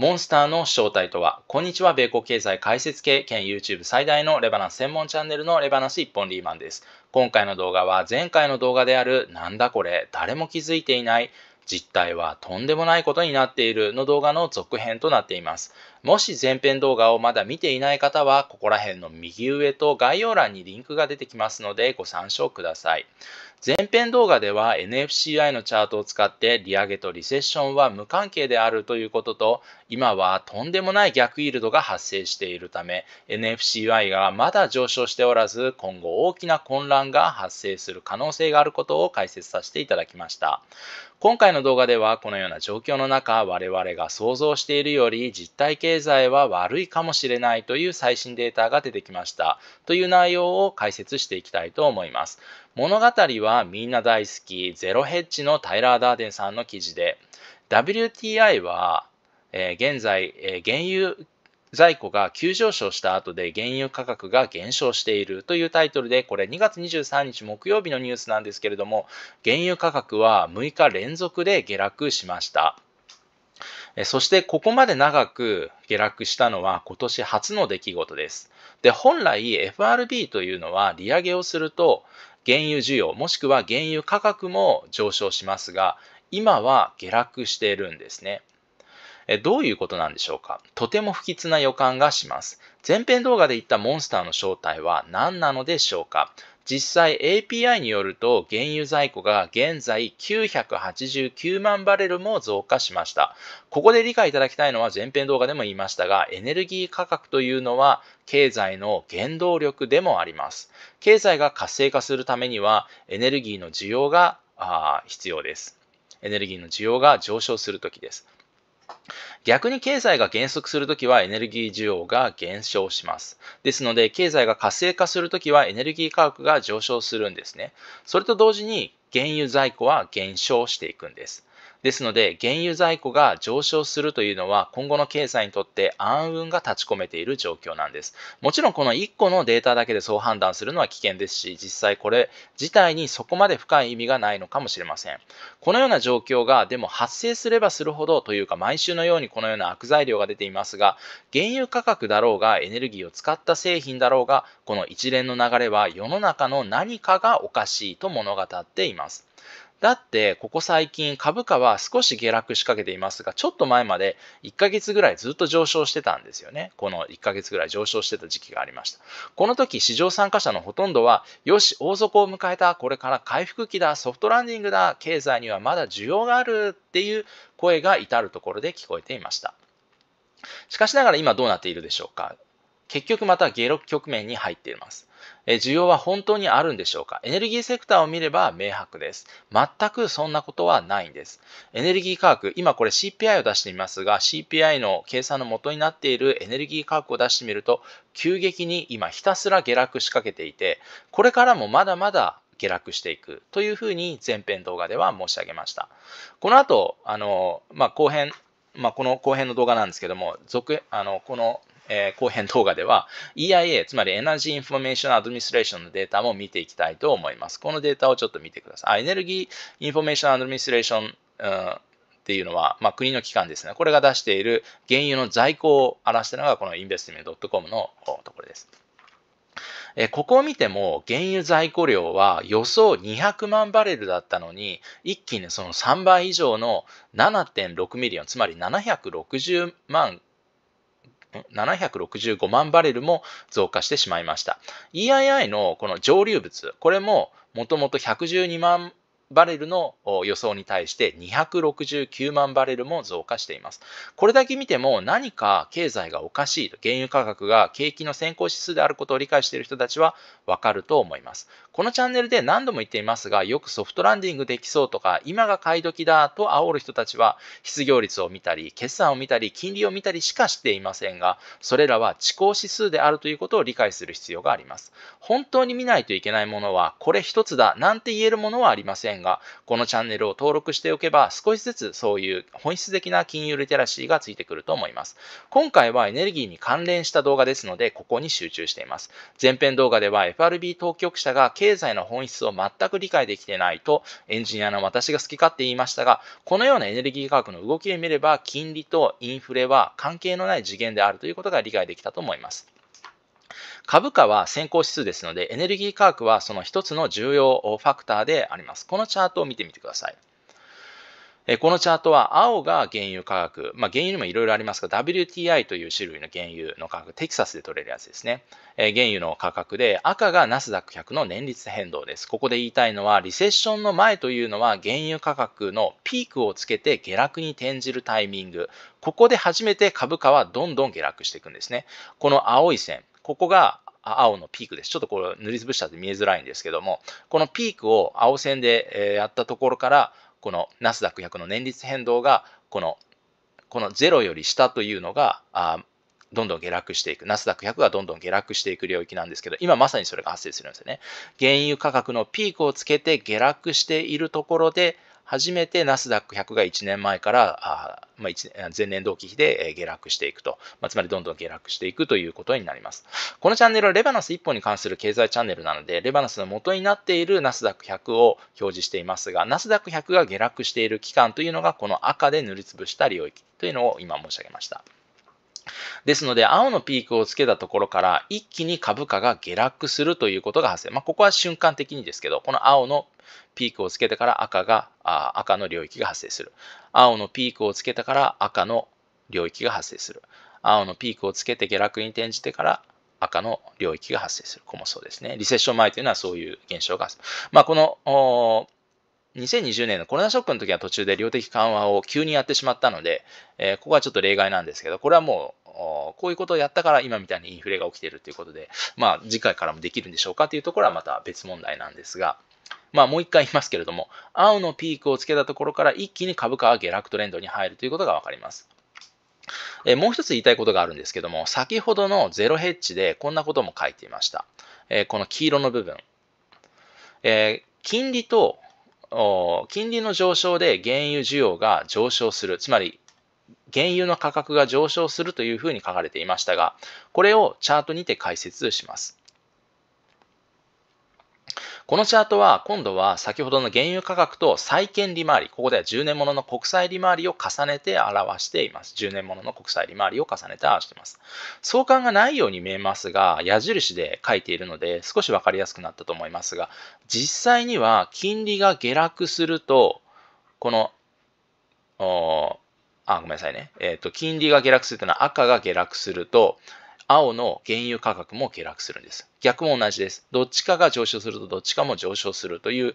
モンスターの正体とはこんにちは、米国経済解説系兼 YouTube 最大のレバナス専門チャンネルのレバナス一本リーマンです。今回の動画は前回の動画であるなんだこれ、誰も気づいていない実態はとんでもないことになっているの動画の続編となっています。もし前編動画をまだ見ていない方は、ここら辺の右上と概要欄にリンクが出てきますのでご参照ください。前編動画では NFCI のチャートを使って利上げとリセッションは無関係であるということと今はとんでもない逆イールドが発生しているため NFCI がまだ上昇しておらず今後大きな混乱が発生する可能性があることを解説させていただきました今回の動画ではこのような状況の中我々が想像しているより実体経済は悪いかもしれないという最新データが出てきましたという内容を解説していきたいと思います物語はみんな大好き、ゼロヘッジのタイラー・ダーデンさんの記事で、WTI は、えー、現在、えー、原油在庫が急上昇した後で原油価格が減少しているというタイトルで、これ2月23日木曜日のニュースなんですけれども、原油価格は6日連続で下落しました。そしてここまで長く下落したのは今年初の出来事です。で、本来 FRB というのは利上げをすると、原油需要もしくは原油価格も上昇しますが今は下落しているんですねえどういうことなんでしょうかとても不吉な予感がします前編動画で言ったモンスターの正体は何なのでしょうか実際 API によると原油在庫が現在989万バレルも増加しました。ここで理解いただきたいのは前編動画でも言いましたがエネルギー価格というのは経済の原動力でもあります。経済が活性化するためにはエネルギーの需要が必要です。エネルギーの需要が上昇するときです。逆に経済が減速するときはエネルギー需要が減少します。ですので、経済が活性化するときはエネルギー価格が上昇するんですね。それと同時に原油在庫は減少していくんです。ですので、原油在庫が上昇するというのは、今後の経済にとって暗雲が立ち込めている状況なんです。もちろん、この1個のデータだけでそう判断するのは危険ですし、実際これ自体にそこまで深い意味がないのかもしれません。このような状況が、でも発生すればするほどというか、毎週のようにこのような悪材料が出ていますが、原油価格だろうが、エネルギーを使った製品だろうが、この一連の流れは世の中の何かがおかしいと物語っています。だって、ここ最近株価は少し下落しかけていますが、ちょっと前まで1ヶ月ぐらいずっと上昇してたんですよね。この1ヶ月ぐらい上昇してた時期がありました。この時、市場参加者のほとんどは、よし、大底を迎えた、これから回復期だ、ソフトランディングだ、経済にはまだ需要があるっていう声が至るところで聞こえていました。しかしながら今どうなっているでしょうか結局また下落局面に入っています。え需要は本当にあるんでしょうかエネルギーセクターを見れば明白です。全くそんなことはないんです。エネルギー価格、今これ CPI を出してみますが、CPI の計算の元になっているエネルギー価格を出してみると、急激に今ひたすら下落しかけていて、これからもまだまだ下落していくというふうに前編動画では申し上げました。この後、あの、まあ、後編、まあ、この後編の動画なんですけども、続、あの、このえー、後編動画では EIA、つまりエナジーインフォメーションアドミニストレーションのデータも見ていきたいと思います。このデータをちょっと見てください。エネルギーインフォメーションアドミニストレーション、うんっていうのは、まあ、国の機関ですね。これが出している原油の在庫を表したのが、このインベス t m メント .com のところです。えここを見ても原油在庫量は予想200万バレルだったのに一気にその3倍以上の7.6ミリオンつまり760万765万バレルも増加してしまいました。EII のこの上流物、これももともと112万バレルの予想に対して269万バレルも増加しています。これだけ見ても何か経済がおかしいと、原油価格が景気の先行指数であることを理解している人たちはわかると思います。このチャンネルで何度も言っていますが、よくソフトランディングできそうとか、今が買い時だと煽る人たちは、失業率を見たり、決算を見たり、金利を見たりしかしていませんが、それらは遅行指数であるということを理解する必要があります。本当に見ないといけないものは、これ一つだなんて言えるものはありませんが、このチャンネルを登録しておけば、少しずつそういう本質的な金融リテラシーがついてくると思います。今回はエネルギーに関連した動画ですので、ここに集中しています。前編動画では FRB 当局者が経済の本質を全く理解できてないと、エンジニアの私が好き勝手言いましたが、このようなエネルギー価格の動きを見れば、金利とインフレは関係のない次元であるということが理解できたと思います。株価は先行指数ですので、エネルギー価格はその一つの重要ファクターであります。このチャートを見てみてください。このチャートは青が原油価格、まあ、原油にもいろいろありますが WTI という種類の原油の価格テキサスで取れるやつですね、え原油の価格で赤がナスダック100の年率変動ですここで言いたいのはリセッションの前というのは原油価格のピークをつけて下落に転じるタイミングここで初めて株価はどんどん下落していくんですねこの青い線ここが青のピークです。ちょっとこれ塗りつぶしたと見えづらいんですけども、このピークを青線でやったところから、このナスダック100の年率変動が、この、この0より下というのが、あどんどん下落していく。ナスダック100がどんどん下落していく領域なんですけど、今まさにそれが発生するんですよね。原油価格のピークをつけて下落しているところで、初めてナスダック100が1年前から、あまあ、前年同期比で下落していくと、まあ、つまりどんどん下落していくということになります。このチャンネルはレバナス1本に関する経済チャンネルなので、レバナスの元になっているナスダック100を表示していますが、ナスダック100が下落している期間というのが、この赤で塗りつぶした領域というのを今申し上げました。ですので、青のピークをつけたところから一気に株価が下落するということが発生。まあ、ここは瞬間的にですけど、この青のピークをつけてから赤が、あ赤の領域が発生する。青のピークをつけてから赤の領域が発生する。青のピークをつけて下落に転じてから赤の領域が発生する。ここもそうですね。リセッション前というのはそういう現象がまあ、この、2020年のコロナショックの時は途中で量的緩和を急にやってしまったので、えー、ここはちょっと例外なんですけど、これはもう、こういうことをやったから今みたいにインフレが起きてるということで、まあ次回からもできるんでしょうかというところはまた別問題なんですが、まあもう一回言いますけれども、青のピークをつけたところから一気に株価は下落トレンドに入るということがわかります。えー、もう一つ言いたいことがあるんですけども、先ほどのゼロヘッジでこんなことも書いていました。えー、この黄色の部分。え金利と金利の上昇で原油需要が上昇する、つまり原油の価格が上昇するというふうに書かれていましたが、これをチャートにて解説します。このチャートは今度は先ほどの原油価格と債券利回り、ここでは10年ものの国債利回りを重ねて表しています。10年ものの国債利回りを重ねて表しています。相関がないように見えますが、矢印で書いているので少し分かりやすくなったと思いますが、実際には金利が下落すると、この、あ、ごめんなさいね。えっ、ー、と、金利が下落するというのは赤が下落すると、青の原油価格も下落するんです。逆も同じです。どっちかが上昇するとどっちかも上昇するという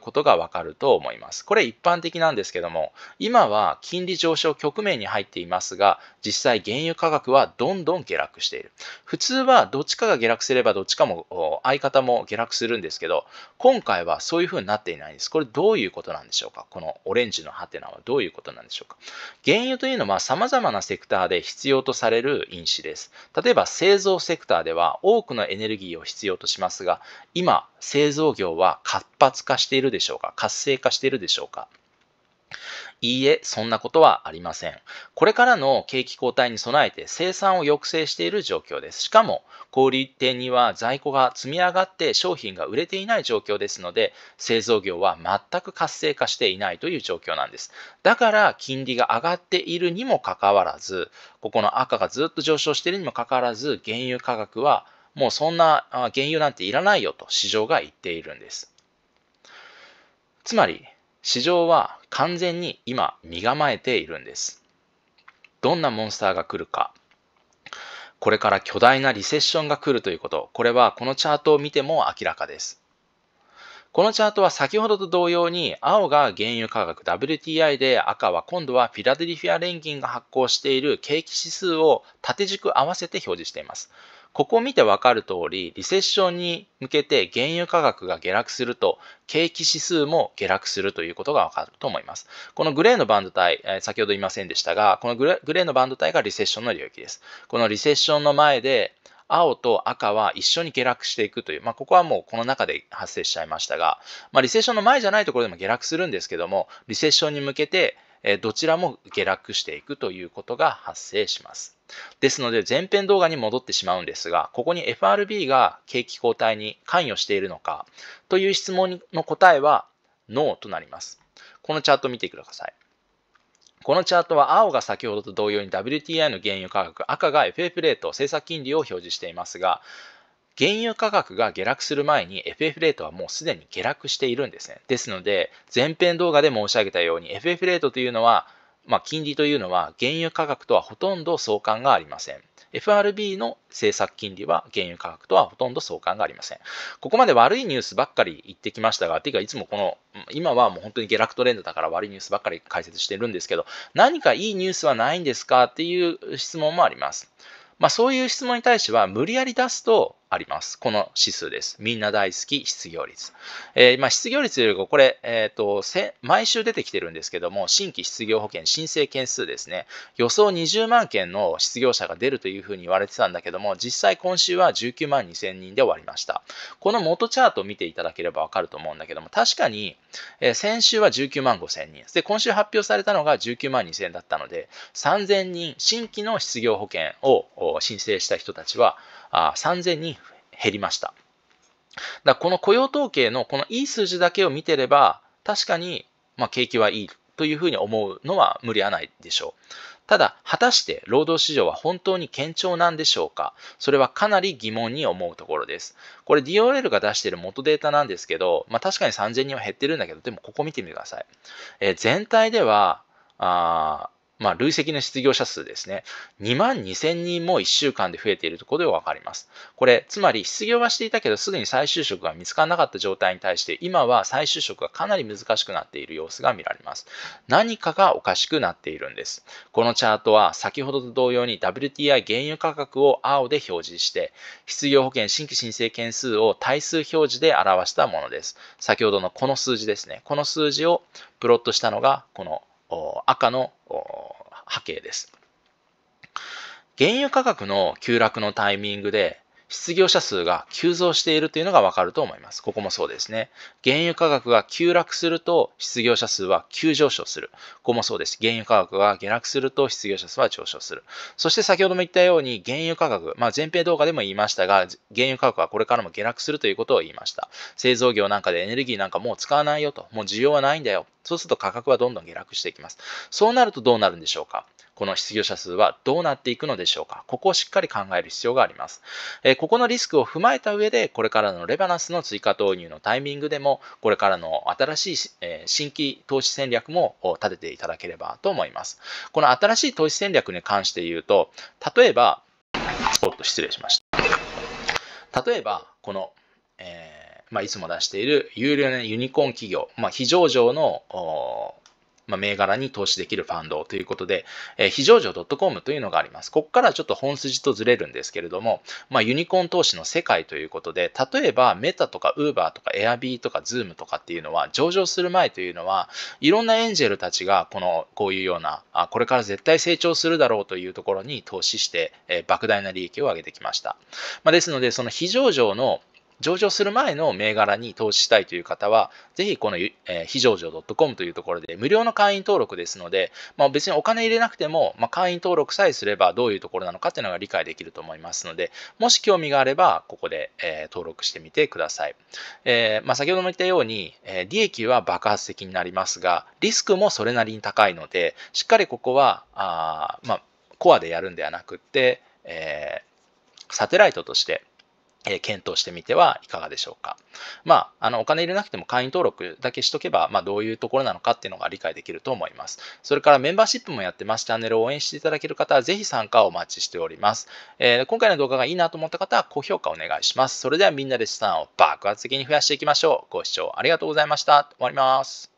ことがわかると思います。これ一般的なんですけども、今は金利上昇局面に入っていますが、実際原油価格はどんどん下落している。普通はどっちかが下落すればどっちかも相方も下落するんですけど、今回はそういうふうになっていないんです。これどういうことなんでしょうかこのオレンジのハテナはどういうことなんでしょうか原油というのは様々なセクターで必要とされる因子です。例えば製造セクターでは多くのエネルギーを必要としますが、今、製造業は活発化しているでしょうか活性化しているでしょうかいいえ、そんなことはありません。これからの景気後退に備えて生産を抑制している状況です。しかも、小売店には在庫が積み上がって商品が売れていない状況ですので、製造業は全く活性化していないという状況なんです。だから、金利が上がっているにもかかわらず、ここの赤がずっと上昇しているにもかかわらず、原油価格はもうそんな原油なんていらないよと市場が言っているんです。つまり、市場は完全に今身構えているんです。どんなモンスターが来るか、これから巨大なリセッションが来るということ、これはこのチャートを見ても明らかです。このチャートは先ほどと同様に、青が原油価格 WTI で赤は今度はフィラデルフィア連銀が発行している景気指数を縦軸合わせて表示しています。ここを見てわかる通り、リセッションに向けて原油価格が下落すると、景気指数も下落するということがわかると思います。このグレーのバンド帯、先ほど言いませんでしたが、このグレーのバンド帯がリセッションの領域です。このリセッションの前で、青と赤は一緒に下落していくという、まあ、ここはもうこの中で発生しちゃいましたが、まあ、リセッションの前じゃないところでも下落するんですけども、リセッションに向けて、えどちらも下落していくということが発生します。ですので、前編動画に戻ってしまうんですが、ここに FRB が景気後退に関与しているのかという質問の答えは、ノーとなります。このチャートを見てください。このチャートは青が先ほどと同様に WTI の原油価格、赤が FF レート、政策金利を表示していますが、原油価格が下落する前に FF レートはもうすでに下落しているんですね。ですので、前編動画で申し上げたように FF レートというのは、まあ、金利というのは原油価格とはほとんど相関がありません。FRB の政策金利は原油価格とはほとんど相関がありません。ここまで悪いニュースばっかり言ってきましたが、ていうかいつもこの、今はもう本当に下落トレンドだから悪いニュースばっかり解説してるんですけど、何かいいニュースはないんですかっていう質問もあります。まあ、そういう質問に対しては無理やり出すとあります。この指数です。みんな大好き失業率。えー、まあ、失業率よりもこれ、えーと、毎週出てきてるんですけども、新規失業保険申請件数ですね。予想20万件の失業者が出るというふうに言われてたんだけども、実際今週は19万2000人で終わりました。この元チャートを見ていただければわかると思うんだけども、確かに、えー、先週は19万5000人。で、今週発表されたのが19万2000だったので、3000人、新規の失業保険を申請した人たちは、あ3000人減りました。だこの雇用統計のこのいい数字だけを見てれば、確かに、まあ、景気はいいというふうに思うのは無理はないでしょう。ただ、果たして労働市場は本当に堅調なんでしょうかそれはかなり疑問に思うところです。これ DOL が出している元データなんですけど、まあ、確かに3000人は減ってるんだけど、でもここ見てみてください。え全体では、あまあ、累積の失業者数ですね、2万2000人も1週間で増えているところで分かります。これ、つまり失業はしていたけど、すぐに再就職が見つからなかった状態に対して、今は再就職がかなり難しくなっている様子が見られます。何かがおかしくなっているんです。このチャートは、先ほどと同様に WTI 原油価格を青で表示して、失業保険新規申請件数を対数表示で表したものです。先ほどのこの数字ですね。この数字をプロットしたのが、この赤の波形です。原油価格の急落のタイミングで、失業者数が急増しているというのがわかると思います。ここもそうですね。原油価格が急落すると失業者数は急上昇する。ここもそうです。原油価格が下落すると失業者数は上昇する。そして先ほども言ったように原油価格、まあ、前編動画でも言いましたが、原油価格はこれからも下落するということを言いました。製造業なんかでエネルギーなんかもう使わないよと、もう需要はないんだよ。そうすると価格はどんどん下落していきます。そうなるとどうなるんでしょうかこの失業者数はどうなっていくのでしょうかここをしっかり考える必要があります。えー、ここのリスクを踏まえた上で、これからのレバナスの追加投入のタイミングでも、これからの新しい、えー、新規投資戦略も立てていただければと思います。この新しい投資戦略に関して言うと、例えば、おっと失礼しました。例えば、この、えーまあ、いつも出している有料なユニコーン企業、まあ、非上場のまあ、銘柄に投資できるファンドということで、えー、非上場 .com というのがあります。ここからちょっと本筋とずれるんですけれども、まあ、ユニコーン投資の世界ということで、例えばメタとかウーバーとかエアビーとかズームとかっていうのは、上場する前というのは、いろんなエンジェルたちが、この、こういうような、あこれから絶対成長するだろうというところに投資して、えー、莫大な利益を上げてきました。まあ、ですので、その非上場の上場する前の銘柄に投資したいという方は、ぜひこの、えー、非上場 .com というところで無料の会員登録ですので、まあ、別にお金入れなくても、まあ、会員登録さえすればどういうところなのかというのが理解できると思いますので、もし興味があれば、ここで、えー、登録してみてください。えー、まあ、先ほども言ったように、え利益は爆発的になりますが、リスクもそれなりに高いので、しっかりここは、あまあ、コアでやるんではなくって、えサテライトとしてえ検討してみてはいかがでしょうか。まあ、あの、お金入れなくても会員登録だけしとけば、まあ、どういうところなのかっていうのが理解できると思います。それからメンバーシップもやってます。チャンネルを応援していただける方は、ぜひ参加をお待ちしております。えー、今回の動画がいいなと思った方は、高評価お願いします。それではみんなで資産を爆発的に増やしていきましょう。ご視聴ありがとうございました。終わります。